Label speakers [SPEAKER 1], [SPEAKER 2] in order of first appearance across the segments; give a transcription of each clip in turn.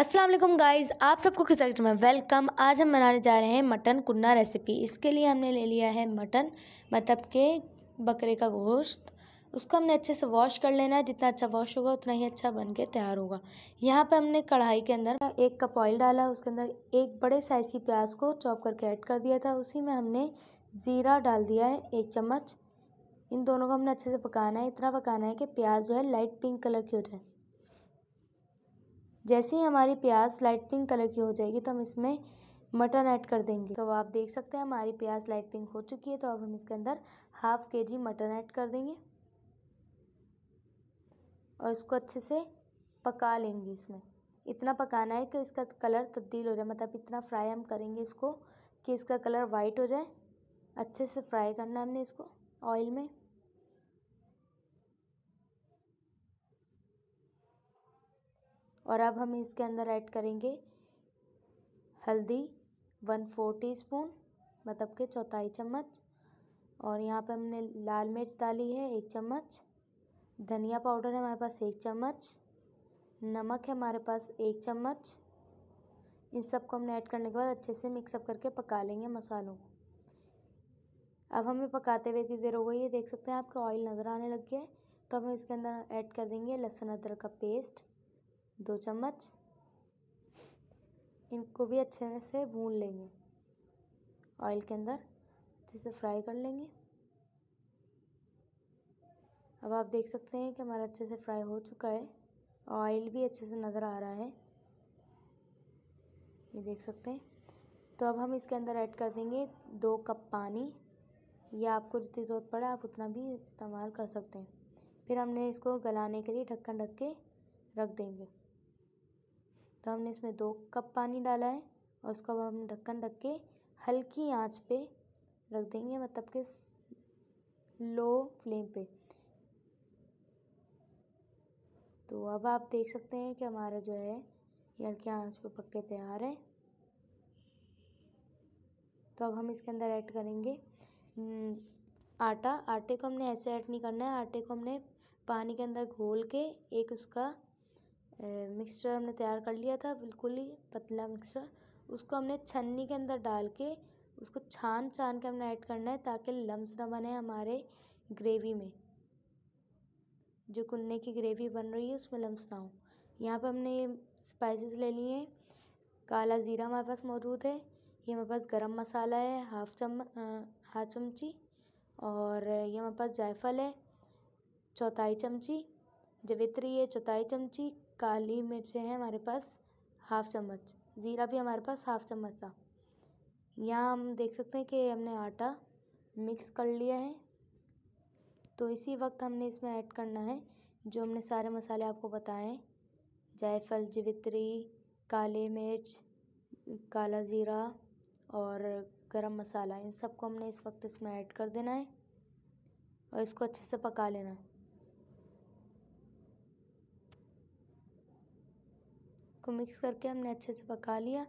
[SPEAKER 1] अस्सलाम वालेकुम गाइस आप सबको खिसक में वेलकम आज हम बनाने जा रहे हैं मटन कुन्ना रेसिपी इसके लिए हमने ले लिया है मटन मतलब के बकरे का गोश्त उसको हमने अच्छे से वॉश कर लेना है जितना अच्छा वॉश होगा उतना ही अच्छा बन के तैयार होगा यहाँ पर हमने कढ़ाई के अंदर एक कप ऑयल डाला उसके अंदर एक बड़े साइज की प्याज को चॉप करके ऐड कर दिया था उसी में हमने ज़ीरा डाल दिया है एक चम्मच इन दोनों को हमने अच्छे से पकाना है इतना पकाना है कि प्याज जो है लाइट पिंक कलर की हो जाए जैसे ही हमारी प्याज लाइट पिंक कलर की हो जाएगी तो हम इसमें मटन ऐड कर देंगे तो आप देख सकते हैं हमारी प्याज लाइट पिंक हो चुकी है तो अब हम इसके अंदर हाफ के जी मटन ऐड कर देंगे और इसको अच्छे से पका लेंगे इसमें इतना पकाना है कि इसका कलर तब्दील हो जाए मतलब इतना फ्राई हम करेंगे इसको कि इसका कलर वाइट हो जाए अच्छे से फ्राई करना है हमने इसको ऑयल में और अब हम इसके अंदर ऐड करेंगे हल्दी वन फोर टी स्पून मतलब के चौथाई चम्मच और यहाँ पे हमने लाल मिर्च डाली है एक चम्मच धनिया पाउडर है हमारे पास एक चम्मच नमक है हमारे पास एक चम्मच इन सब को हमने ऐड करने के बाद अच्छे से मिक्सअप करके पका लेंगे मसालों को अब हमें पकाते हुए इतनी देर हो गई है देख सकते हैं आपका ऑयल नज़र आने लग गया है तो हम इसके अंदर ऐड कर देंगे लहसुन अदरक का पेस्ट दो चम्मच इनको भी अच्छे से भून लेंगे ऑयल के अंदर अच्छे से फ्राई कर लेंगे अब आप देख सकते हैं कि हमारा अच्छे से फ्राई हो चुका है ऑयल भी अच्छे से नज़र आ रहा है ये देख सकते हैं तो अब हम इसके अंदर ऐड कर देंगे दो कप पानी या आपको जितनी ज़रूरत पड़े आप उतना भी इस्तेमाल कर सकते हैं फिर हमने इसको गलाने के लिए ढक्कन ढक के रख देंगे तो हमने इसमें दो कप पानी डाला है और उसको अब हम ढक्कन ढक के हल्की आंच पे रख देंगे मतलब कि लो फ्लेम पे तो अब आप देख सकते हैं कि हमारा जो है ये हल्की आंच पे पक के तैयार है तो अब हम इसके अंदर ऐड करेंगे आटा आटे को हमने ऐसे ऐड नहीं करना है आटे को हमने पानी के अंदर घोल के एक उसका मिक्सचर हमने तैयार कर लिया था बिल्कुल ही पतला मिक्सचर उसको हमने छन्नी के अंदर डाल के उसको छान छान के हमने ऐड करना है ताकि लम्स ना बने हमारे ग्रेवी में जो कुन्ने की ग्रेवी बन रही है उसमें लम्स ना हो यहाँ पर हमने ये स्पाइसेस ले लिए हैं काला ज़ीरा हमारे पास मौजूद है ये हमारे पास गरम मसाला है हाफ चम हाफ चमची और ये हमारे पास जायफल है चौथाई चमची जवित्री है चौथाई चमची काली मिर्चें हैं हमारे पास हाफ़ चम्मच ज़ीरा भी हमारे पास हाफ़ चम्मच था यहाँ हम देख सकते हैं कि हमने आटा मिक्स कर लिया है तो इसी वक्त हमने इसमें ऐड करना है जो हमने सारे मसाले आपको बताए हैं जायफल जवित्री काले मिर्च काला ज़ीरा और गरम मसाला इन सबको हमने इस वक्त इसमें ऐड कर देना है और इसको अच्छे से पका लेना है को मिक्स करके हमने अच्छे से पका लिया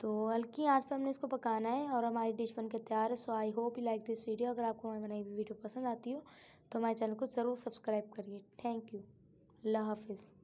[SPEAKER 1] तो हल्की आंच पर हमने इसको पकाना है और हमारी डिश बनकर तैयार है so I hope you like this video अगर आपको हमारी बनाई हुई वीडियो पसंद आती हो तो हमारे चैनल को ज़रूर सब्सक्राइब करिए थैंक यू अल्लाह हाफिज़